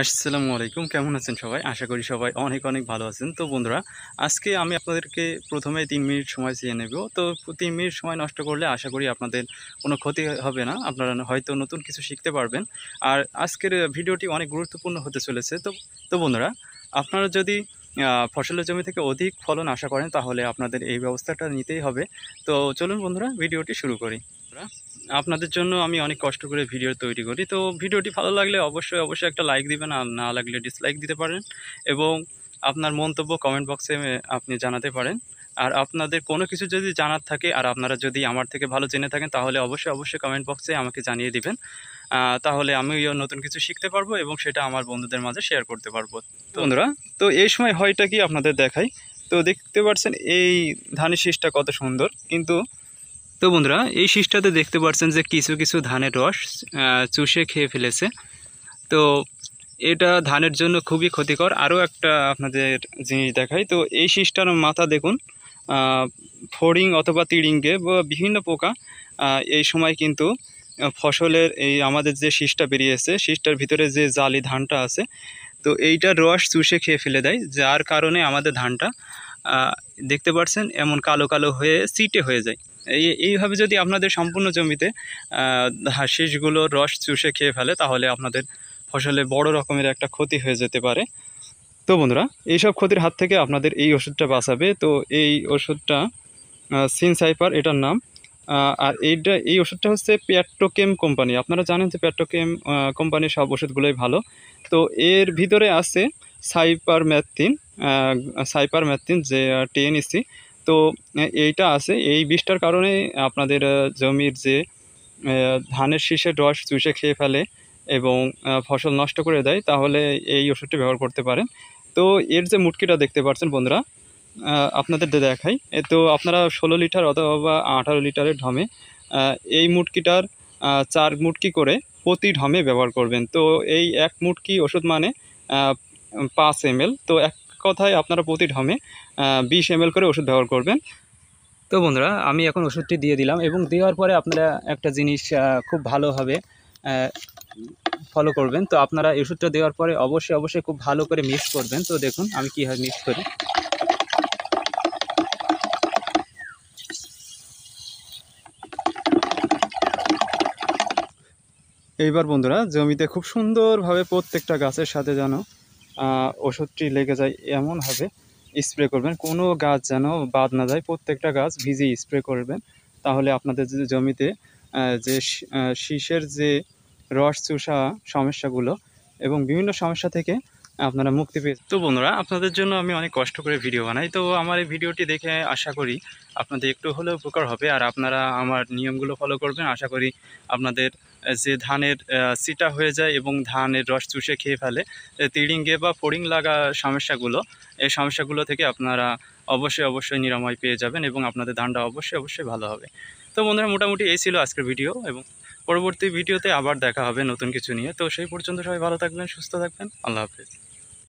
আসসালামু আলাইকুম কেমন আছেন সবাই আশা করি সবাই অনেক অনেক ভালো আছেন তো বন্ধুরা আজকে আমি আপনাদেরকে প্রথমে তিন মিনিট সময় চেয়ে নেব তো তিন মিনিট সময় নষ্ট করলে আশা করি আপনাদের কোনো ক্ষতি হবে না আপনারা হয়তো নতুন কিছু শিখতে পারবেন আর আজকের ভিডিওটি অনেক গুরুত্বপূর্ণ হতে চলেছে তো তো বন্ধুরা আপনারা যদি ফসলের জমি থেকে অধিক ফলন আশা করেন তাহলে আপনাদের এই ব্যবস্থাটা নিতেই হবে তো চলুন বন্ধুরা ভিডিওটি শুরু করি বন্ধুরা আপনাদের জন্য আমি অনেক কষ্ট করে ভিডিও তৈরি করি তো ভিডিওটি ভালো লাগলে অবশ্যই অবশ্যই একটা লাইক দিবেন আর না লাগলে ডিসলাইক দিতে পারেন এবং আপনার মন্তব্য কমেন্ট বক্সে আপনি জানাতে পারেন আর আপনাদের কোনো কিছু যদি জানার থাকে আর আপনারা যদি আমার থেকে ভালো জেনে থাকেন তাহলে অবশ্যই অবশ্যই কমেন্ট বক্সে আমাকে জানিয়ে দিবেন তাহলে আমিও নতুন কিছু শিখতে পারবো এবং সেটা আমার বন্ধুদের মাঝে শেয়ার করতে পারবো বন্ধুরা তো এই সময় হয়টা কি আপনাদের দেখাই তো দেখতে পাচ্ছেন এই ধানের শীষটা কত সুন্দর কিন্তু তো বন্ধুরা এই শীষটাতে দেখতে পাচ্ছেন যে কিছু কিছু ধানের রস চুষে খেয়ে ফেলেছে তো এটা ধানের জন্য খুবই ক্ষতিকর আরও একটা আপনাদের জিনিস দেখাই তো এই শীষটার মাথা দেখুন ফড়িং অথবা তিড়িঙ্গে বা বিভিন্ন পোকা এই সময় কিন্তু ফসলের এই আমাদের যে শীষটা বেরিয়েছে শীষটার ভিতরে যে জালি ধানটা আছে তো এইটার রস চুষে খেয়ে ফেলে দেয় যার কারণে আমাদের ধানটা দেখতে পাচ্ছেন এমন কালো কালো হয়ে সিটে হয়ে যায় এই এইভাবে যদি আপনাদের সম্পূর্ণ জমিতে শীষগুলো রস চুষে খেয়ে ফেলে তাহলে আপনাদের ফসলে বড় রকমের একটা ক্ষতি হয়ে যেতে পারে তো বন্ধুরা এইসব ক্ষতির হাত থেকে আপনাদের এই ওষুধটা বাঁচাবে তো এই ওষুধটা সিনসাইপার এটার নাম আর এইটা এই ওষুধটা হচ্ছে প্যাট্রোকেম কোম্পানি আপনারা জানেন যে প্যাট্রোকেম কোম্পানির সব ওষুধগুলোই ভালো তো এর ভিতরে আছে সাইপার ম্যাথিন সাইপার ম্যাথিন যে টিএনইসি তো এইটা আছে এই বিষটার কারণে আপনাদের জমির যে ধানের শীষের রস চুষে খেয়ে ফেলে এবং ফসল নষ্ট করে দেয় তাহলে এই ওষুধটি ব্যবহার করতে পারেন তো এর যে মুটকিটা দেখতে পাচ্ছেন বন্ধুরা আপনাদের দেখাই তো আপনারা ষোলো লিটার অথবা আঠারো লিটারের ঢমে এই মুটকিটার চার মুটকি করে প্রতি ঢমে ব্যবহার করবেন তো এই এক মুটকি ওষুধ মানে পাঁচ এম তো এক কথায় আপনারা প্রতি ঢমে বিশ এম করে ওষুধ ব্যবহার করবেন তো বন্ধুরা আমি এখন ওষুধটি দিয়ে দিলাম এবং দেওয়ার পরে আপনারা একটা জিনিস খুব ভালোভাবে ফলো করবেন তো আপনারা ওষুধটা দেওয়ার পরে অবশ্যই অবশ্যই খুব ভালো করে মিক্স করবেন তো দেখুন আমি কীভাবে মিক্স করি এইবার বন্ধুরা জমিতে খুব সুন্দরভাবে প্রত্যেকটা গাছের সাথে যেন ওষুধটি লেগে যায় এমনভাবে স্প্রে করবেন কোনো গাছ যেন বাদ না যায় প্রত্যেকটা গাছ ভিজিয়ে স্প্রে করবেন তাহলে আপনাদের যে জমিতে যে শীষের যে রস চুষা সমস্যাগুলো এবং বিভিন্ন সমস্যা থেকে আপনারা মুক্তি পেয়ে তো বন্ধুরা আপনাদের জন্য আমি অনেক কষ্ট করে ভিডিও বানাই তো আমার এই ভিডিওটি দেখে আশা করি আপনাদের একটু হলেও উপকার হবে আর আপনারা আমার নিয়মগুলো ফলো করবেন আশা করি আপনাদের যে ধানের সিটা হয়ে যায় এবং ধানের রস চুষে খেয়ে ফেলে তিড়িঙ্গে বা ফড়িং লাগা সমস্যাগুলো এই সমস্যাগুলো থেকে আপনারা অবশ্যই অবশ্যই নিরাময় পেয়ে যাবেন এবং আপনাদের ধানটা অবশ্যই অবশ্যই ভালো হবে তো বন্ধুরা মোটামুটি এই ছিল আজকের ভিডিও এবং পরবর্তী ভিডিওতে আবার দেখা হবে নতুন কিছু নিয়ে তো সেই পর্যন্ত সবাই ভালো থাকবেন সুস্থ থাকবেন আল্লাহ হাফিজ